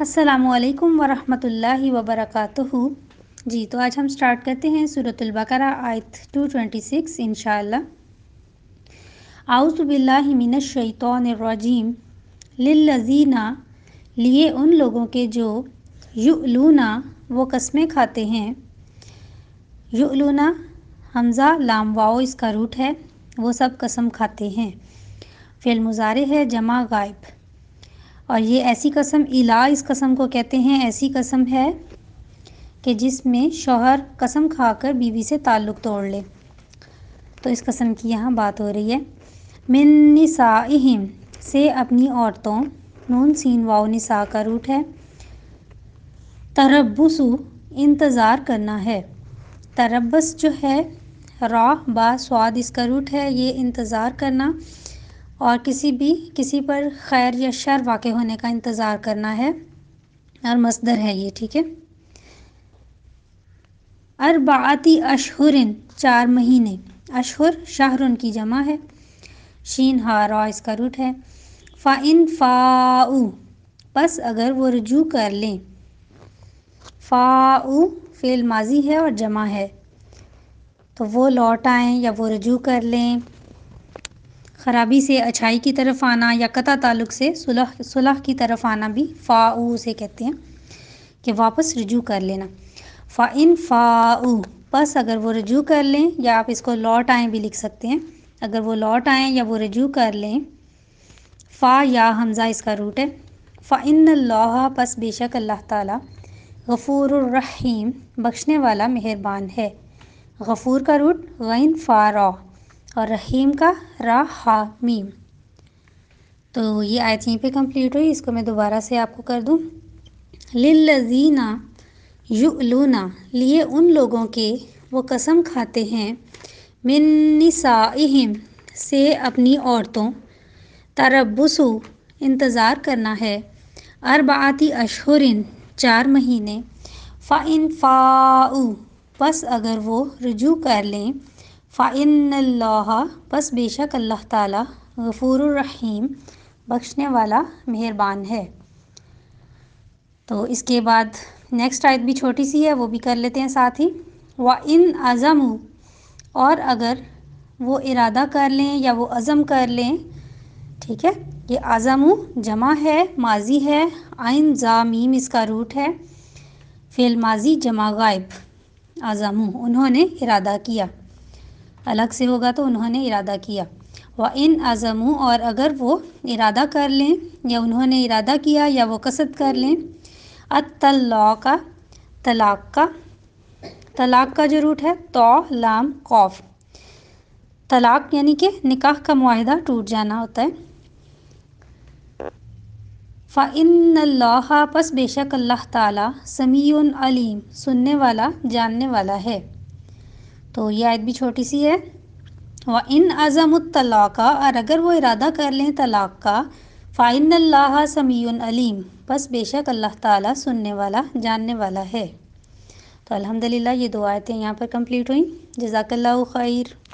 असलकम वरहमल वबरक जी तो आज हम स्टार्ट करते हैं सूरतुल बकरा आयत 226 इंशाल्लाह आउज़बिल्लिमिनशैतरजीम लजीना लिए उन लोगों के जो युलूना वो कस्में खाते हैं युलूना हमज़ा लामवाओ इसका रूट है वो सब कसम खाते हैं फिल मुजारे है जमा गायब और ये ऐसी कसम इला इस कसम को कहते हैं ऐसी कसम है कि जिसमें शोहर कसम खाकर बीवी से ताल्लुक़ तोड़ ले तो इस कसम की यहाँ बात हो रही है मिन निसाइहिम से अपनी औरतों नून सीन वाओ निसा का रूट है तरबसु इंतज़ार करना है तरबस जो है रा बा स्वाद इसका रूट है ये इंतज़ार करना और किसी भी किसी पर खैर या शर वाक़ होने का इंतज़ार करना है और मसदर है ये ठीक है अरबाती अशहरन चार महीने अशहर शाहरुन की जमा है शीन हारा इसका रूट है फ़ाइन फ़ाऊ बस अगर वो रजू कर लें फ़ाऊ फ़ेल माजी है और जमा है तो वो लौट आएँ या वो रजू कर लें खराबी से अच्छाई की तरफ आना या कता ताल्लुक से सुलह सुलह की तरफ आना भी फ़ा से कहते हैं कि वापस रजू कर लेना फ़ा फ़ाऊ बस अगर वो रजू कर लें या आप इसको लौट आएँ भी लिख सकते हैं अगर वो लौट आएँ या वो रजू कर लें फ़ा या हमज़ा इसका रूट है इन अल्लाह बस बेशक अल्लाह ताला गफूर रहीम बख्शने वाला मेहरबान है गफूर का रूट गैन फ़ारा और रहीम का रा हा मीम तो ये आयत यहीं पे कंप्लीट हुई इसको मैं दोबारा से आपको कर दूँ लिल्लजीना युलूना लिए उन लोगों के वो कसम खाते हैं मिनसाइम से अपनी औरतों तरबसु इंतज़ार करना है अरबाती अशहरिन चार महीने फ़ाइन फ़ाऊ बस अगर वो रजू कर लें फ़ाइन बस बेशक अल्लाह ताला रहीम बख्शने वाला मेहरबान है तो इसके बाद नेक्स्ट आयत भी छोटी सी है वो भी कर लेते हैं साथ ही व इन अज़म और अगर वो इरादा कर लें या वो अज़म कर लें ठीक है ये अज़म जमा है माजी है आइन जा मीम इसका रूट है फ़िल माजी जमा गायब अज़म उन्होंने इरादा किया अलग से होगा तो उन्होंने इरादा किया व इन आज़मू और अगर वो इरादा कर लें या उन्होंने इरादा किया या वो कसद कर लें अतल्ला का तलाक का तलाक का जो रूट है तो लाम कौफ तलाक यानी कि निकाह का माहिदा टूट जाना होता है फ़ाइन पस बेशक अल्लाह ताला समीउन अलीम सुनने वाला जानने वाला है तो ये आयत भी छोटी सी है व इन का और अगर वो इरादा कर लें तलाक़ का फ़ाइन अल्लाह समीन अलीम बस बेशक अल्लाह ताला सुनने वाला जानने वाला है तो अल्हम्दुलिल्लाह ये दो आयतें यहाँ पर कंप्लीट हुई जजाकल्ला खैर